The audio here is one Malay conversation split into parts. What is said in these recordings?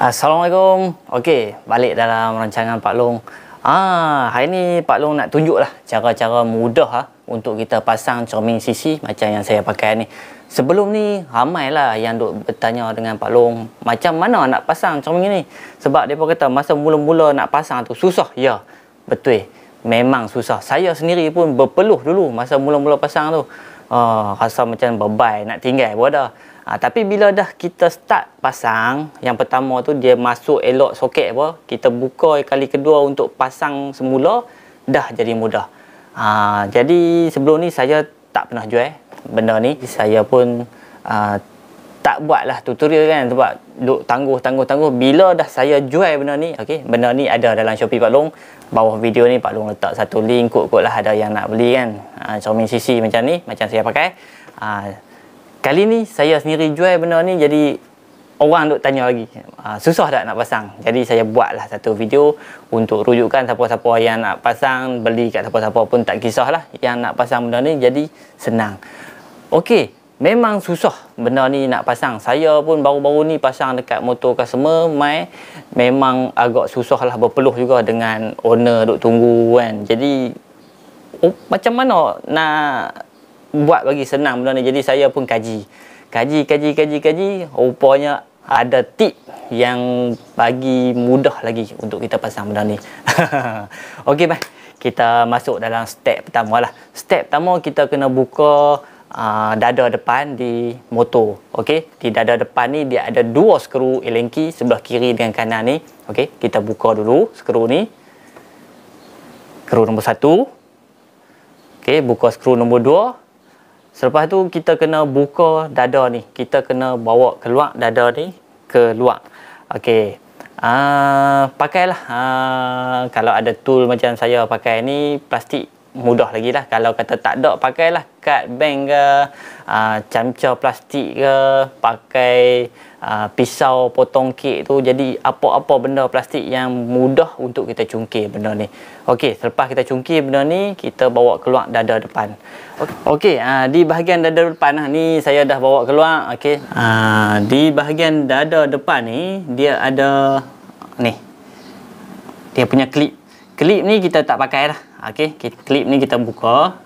Assalamualaikum. Okey, balik dalam rancangan Pak Long. Ah, hari ni Pak Long nak tunjuklah cara-cara mudah ah untuk kita pasang cermin sisi macam yang saya pakai ni. Sebelum ni ramailah yang duk bertanya dengan Pak Long macam mana nak pasang cermin ni. Sebab depa kata masa mula-mula nak pasang tu susah. Ya, betul. Memang susah. Saya sendiri pun berpeluh dulu masa mula-mula pasang tu. Ah, rasa macam bebai nak tinggal pun ada. Ha, tapi bila dah kita start pasang, yang pertama tu dia masuk elok soket apa, kita buka kali kedua untuk pasang semula, dah jadi mudah. Ha, jadi sebelum ni saya tak pernah jual eh, benda ni. Saya pun ha, tak lah tutorial kan sebab duk tangguh-tangguh-tangguh. Bila dah saya jual benda ni, okay, benda ni ada dalam Shopee Pak Long. Bawah video ni Pak Long letak satu link, kot-kot lah ada yang nak beli kan. Ha, Xiaomi CC macam ni, macam saya pakai. Haa... Kali ni saya sendiri jual benda ni jadi orang duk tanya lagi. Uh, susah tak nak pasang? Jadi saya buatlah satu video untuk rujukan siapa-siapa yang nak pasang, beli kat siapa-siapa pun tak kisahlah yang nak pasang benda ni jadi senang. Okey, memang susah benda ni nak pasang. Saya pun baru-baru ni pasang dekat motor customer mai memang agak lah berpeluh juga dengan owner duk tunggu kan. Jadi oh, macam mana nak buat bagi senang benda ni. Jadi saya pun kaji. Kaji, kaji, kaji, kaji. Rupanya ada tip yang bagi mudah lagi untuk kita pasang benda ni. Okey, baik. Kita masuk dalam step pertama lah. Step pertama kita kena buka Uh, dada depan di motor okey di dada depan ni dia ada dua skru Allen sebelah kiri dengan kanan ni okey kita buka dulu skru ni skru nombor satu okey buka skru nombor dua Selepas tu kita kena buka dada ni. Kita kena bawa keluar dada ni ke luar. Okey. Ah uh, pakailah uh, kalau ada tool macam saya pakai ni plastik mudah lagi lah kalau kata tak ada pakailah kad bank ke uh, ah, camca plastik ke pakai Ah, pisau potong kek tu jadi apa-apa benda plastik yang mudah untuk kita cungkir benda ni Okey, selepas kita cungkir benda ni kita bawa keluar dada depan Okey, okay, uh, di bahagian dada depan lah, ni saya dah bawa keluar okay. uh, ah, di bahagian dada depan ni dia ada ni dia punya klip klip ni kita tak pakai lah okay, klip ni kita buka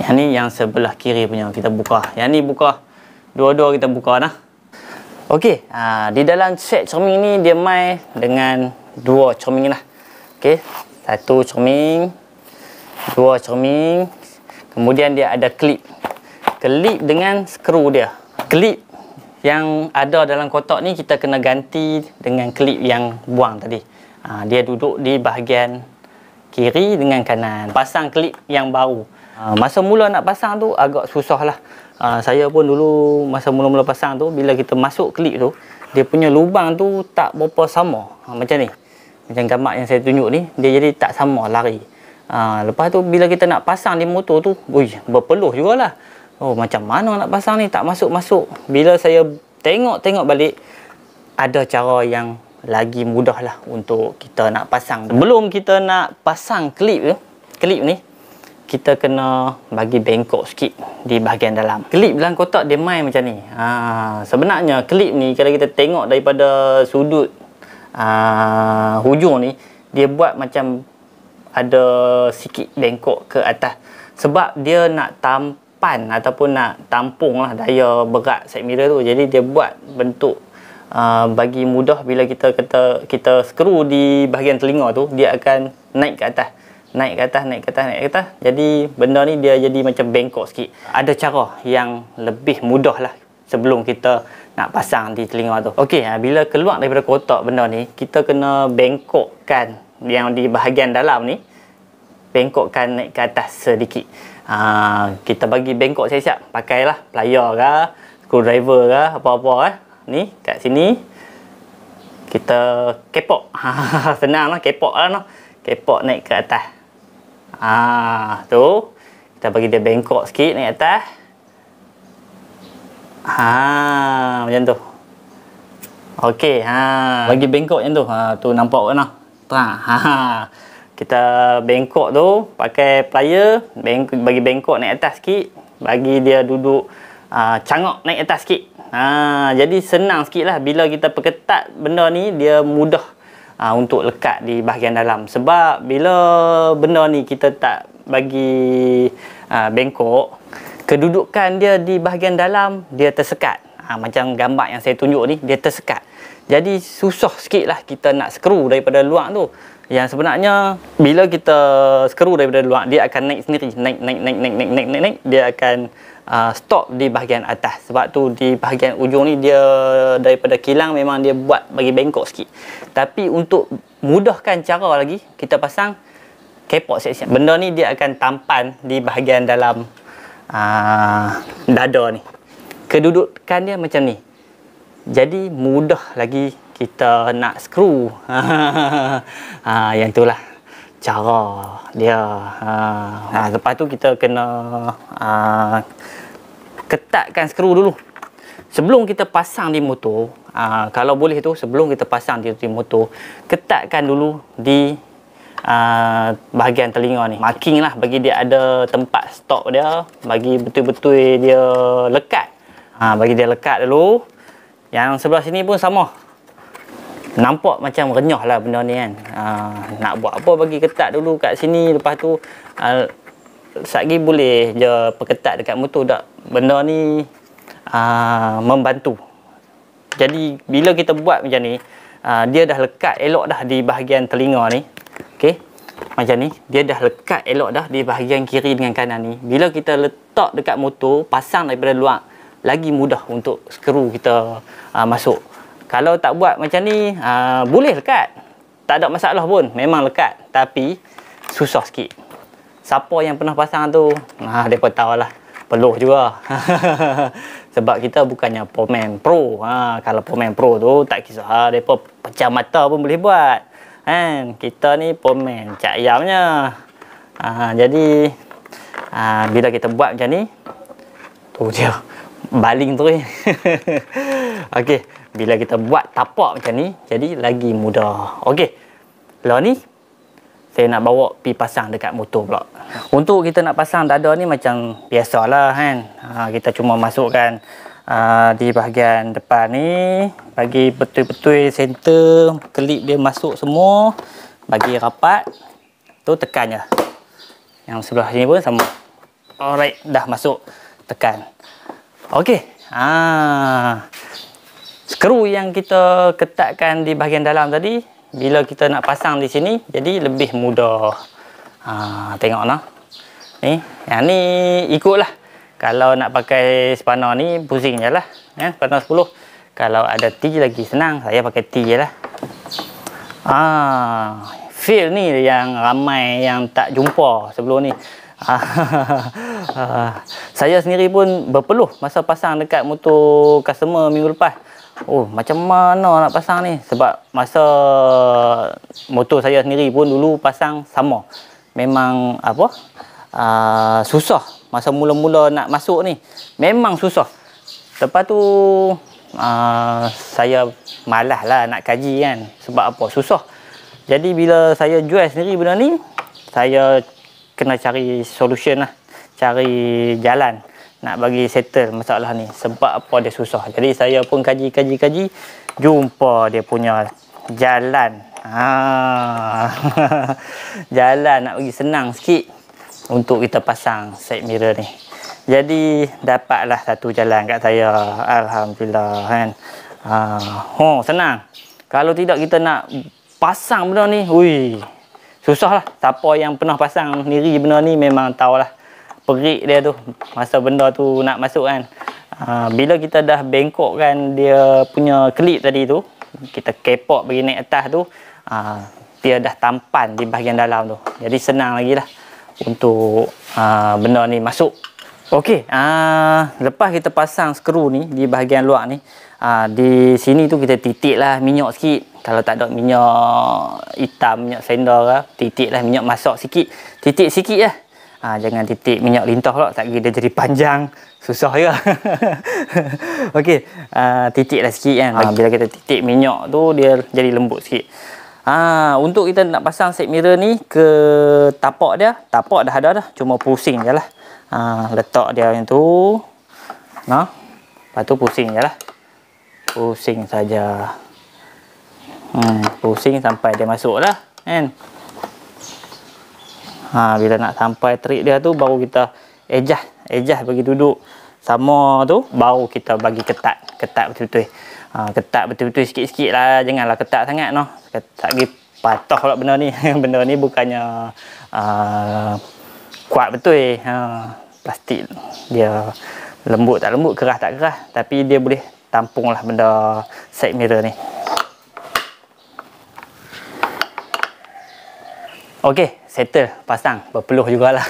yang ni yang sebelah kiri punya kita buka yang ni buka dua-dua kita buka lah Okey, ah, di dalam set cermin ni dia mai dengan dua cermin lah. Okey, satu cermin, dua cermin. Kemudian dia ada klip. Klip dengan skru dia. Klip yang ada dalam kotak ni kita kena ganti dengan klip yang buang tadi. Ha, dia duduk di bahagian kiri dengan kanan. Pasang klip yang baru. Ah, masa mula nak pasang tu agak susah lah ha, ah, saya pun dulu masa mula-mula pasang tu bila kita masuk klip tu dia punya lubang tu tak berapa sama ha, macam ni macam gambar yang saya tunjuk ni dia jadi tak sama lari ha, lepas tu bila kita nak pasang di motor tu ui, berpeluh jugalah oh macam mana nak pasang ni tak masuk-masuk bila saya tengok-tengok balik ada cara yang lagi mudah lah untuk kita nak pasang sebelum kita nak pasang klip tu klip ni kita kena bagi bengkok sikit di bahagian dalam. Klip dalam kotak dia main macam ni. Ha, sebenarnya klip ni kalau kita tengok daripada sudut ha, hujung ni, dia buat macam ada sikit bengkok ke atas. Sebab dia nak tampan ataupun nak tampung lah daya berat side mirror tu. Jadi dia buat bentuk Uh, bagi mudah bila kita kata kita skru di bahagian telinga tu dia akan naik ke atas naik ke atas, naik ke atas, naik ke atas. Jadi benda ni dia jadi macam bengkok sikit. Ada cara yang lebih mudah lah sebelum kita nak pasang di telinga tu. Okey, ha, bila keluar daripada kotak benda ni, kita kena bengkokkan yang di bahagian dalam ni. Bengkokkan naik ke atas sedikit. Ha, kita bagi bengkok siap-siap. Pakailah player ke, screwdriver ke, apa-apa eh. Ni, kat sini. Kita kepok. Senang lah, kepok lah. No. Kepok naik ke atas. Ah tu kita bagi dia bengkok sikit naik atas. Ha macam tu. Okey ha bagi bengkok yang tu. Ha tu nampak kan? Ha Ah Kita bengkok tu pakai player beng bagi bengkok naik atas sikit bagi dia duduk uh, cangok naik atas sikit. Ha jadi senang sikitlah bila kita perketat benda ni dia mudah uh, untuk lekat di bahagian dalam sebab bila benda ni kita tak bagi uh, bengkok kedudukan dia di bahagian dalam dia tersekat uh, macam gambar yang saya tunjuk ni dia tersekat jadi susah sikit lah kita nak skru daripada luar tu yang sebenarnya bila kita skru daripada luar dia akan naik sendiri naik naik naik naik naik naik naik, naik. dia akan uh, stop di bahagian atas sebab tu di bahagian ujung ni dia daripada kilang memang dia buat bagi bengkok sikit tapi untuk mudahkan cara lagi kita pasang kepok siap-siap benda ni dia akan tampan di bahagian dalam uh, dada ni kedudukan dia macam ni jadi mudah lagi kita nak skru ha, ah, yang itulah cara dia ha. ha lepas tu kita kena ha, ketatkan skru dulu sebelum kita pasang di motor ha, kalau boleh tu sebelum kita pasang di, di motor ketatkan dulu di ha, bahagian telinga ni marking lah bagi dia ada tempat stop dia bagi betul-betul dia lekat ha, bagi dia lekat dulu yang sebelah sini pun sama nampak macam renyah lah benda ni kan ha, nak buat apa bagi ketat dulu kat sini lepas tu ha, boleh je perketat dekat motor tak benda ni ha, membantu jadi bila kita buat macam ni ha, dia dah lekat elok dah di bahagian telinga ni okay? macam ni dia dah lekat elok dah di bahagian kiri dengan kanan ni bila kita letak dekat motor pasang daripada luar lagi mudah untuk skru kita ha, masuk kalau tak buat macam ni aa, ah, boleh lekat tak ada masalah pun memang lekat tapi susah sikit siapa yang pernah pasang tu ha ah, depa tahulah peluh juga sebab kita bukannya pomen pro ha kalau pomen pro tu tak kisah ha lah. depa pecah mata pun boleh buat kan kita ni pomen cak ayamnya ha, jadi ha, bila kita buat macam ni tu dia baling tu ni okey bila kita buat tapak macam ni jadi lagi mudah okey lah ni saya nak bawa pi pasang dekat motor pula untuk kita nak pasang dada ni macam biasa lah kan ha, kita cuma masukkan ha, di bahagian depan ni bagi betul-betul center klik dia masuk semua bagi rapat tu tekan je yang sebelah sini pun sama alright dah masuk tekan okey ah skru yang kita ketatkan di bahagian dalam tadi bila kita nak pasang di sini jadi lebih mudah ha, tengok nah ni yang ni ikutlah kalau nak pakai spanner ni pusing je lah ya, spanner 10 kalau ada T lagi senang saya pakai T je lah ha, feel ni yang ramai yang tak jumpa sebelum ni saya sendiri pun berpeluh masa pasang dekat motor customer minggu lepas. Oh, macam mana nak pasang ni? Sebab masa motor saya sendiri pun dulu pasang sama. Memang apa? Uh, susah masa mula-mula nak masuk ni. Memang susah. Lepas tu uh, saya malah lah nak kaji kan. Sebab apa? Susah. Jadi bila saya jual sendiri benda ni, saya kena cari solution lah cari jalan nak bagi settle masalah ni sebab apa dia susah jadi saya pun kaji kaji kaji jumpa dia punya jalan ha. jalan nak bagi senang sikit untuk kita pasang side mirror ni jadi dapatlah satu jalan kat saya Alhamdulillah kan ha. oh, senang kalau tidak kita nak pasang benda ni wuih Susah lah Siapa yang pernah pasang sendiri benda ni Memang tahulah Perik dia tu Masa benda tu nak masuk kan ha, Bila kita dah bengkokkan Dia punya klip tadi tu Kita kepok bagi naik atas tu ha, Dia dah tampan di bahagian dalam tu Jadi senang lagi lah Untuk ha, benda ni masuk Okey. ha, Lepas kita pasang skru ni Di bahagian luar ni ha, Di sini tu kita titik lah minyak sikit kalau tak ada minyak hitam, minyak sendor lah, titik lah minyak masak sikit, titik sikit lah. Ha, jangan titik minyak lintah lah, tak kira dia jadi panjang, susah ya. Okey, ha, titik lah sikit kan. Ha. Bila kita titik minyak tu, dia jadi lembut sikit. Ha, untuk kita nak pasang set mirror ni ke tapak dia, tapak dah ada dah, cuma pusing je lah. Ha, letak dia yang tu. Nah, ha. lepas tu pusing je lah. Pusing saja. Hmm, pusing sampai dia masuk lah kan? ha, bila nak sampai trik dia tu baru kita ejah ejah bagi duduk sama tu baru kita bagi ketat ketat betul-betul ha, ketat betul-betul sikit-sikit lah janganlah ketat sangat no. ketat lagi patah pula benda ni benda ni bukannya uh, kuat betul ha, plastik dia lembut tak lembut kerah tak kerah tapi dia boleh tampung lah benda side mirror ni Okey, settle pasang berpeluh jugalah.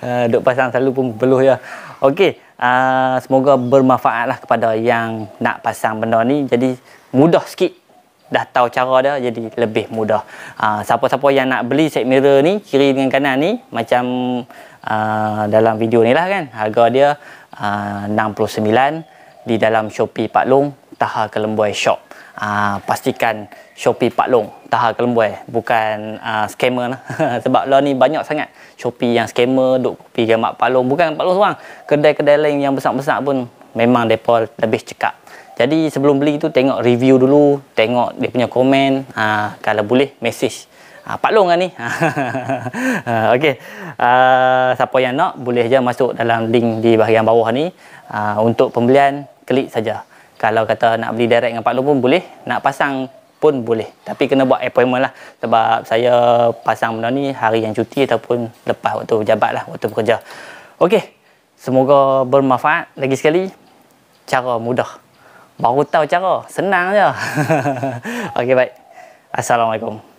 Ah duk pasang selalu pun berpeluh ya. Okey, uh, semoga bermanfaatlah kepada yang nak pasang benda ni jadi mudah sikit dah tahu cara dia jadi lebih mudah. Uh, siapa-siapa yang nak beli set mirror ni kiri dengan kanan ni macam uh, dalam video ni lah kan. Harga dia uh, 69 di dalam Shopee Pak Long Taha Kelembuai Shop. Ah, pastikan Shopee Pak Long tahan kelembuai bukan aa, ah, scammer lah sebab lah ni banyak sangat Shopee yang scammer duk pergi gamak Pak Long bukan Pak Long seorang kedai-kedai lain yang besar-besar pun memang mereka lebih cekap jadi sebelum beli tu tengok review dulu tengok dia punya komen aa, ah, kalau boleh message Ha, Pak Long kan ni ha, Okay ha, Siapa yang nak Boleh je masuk dalam link Di bahagian bawah ni ha, Untuk pembelian Klik saja kalau kata nak beli direct dengan Pak Long pun boleh nak pasang pun boleh tapi kena buat appointment lah sebab saya pasang benda ni hari yang cuti ataupun lepas waktu jabat lah waktu bekerja ok semoga bermanfaat lagi sekali cara mudah baru tahu cara senang je ok baik Assalamualaikum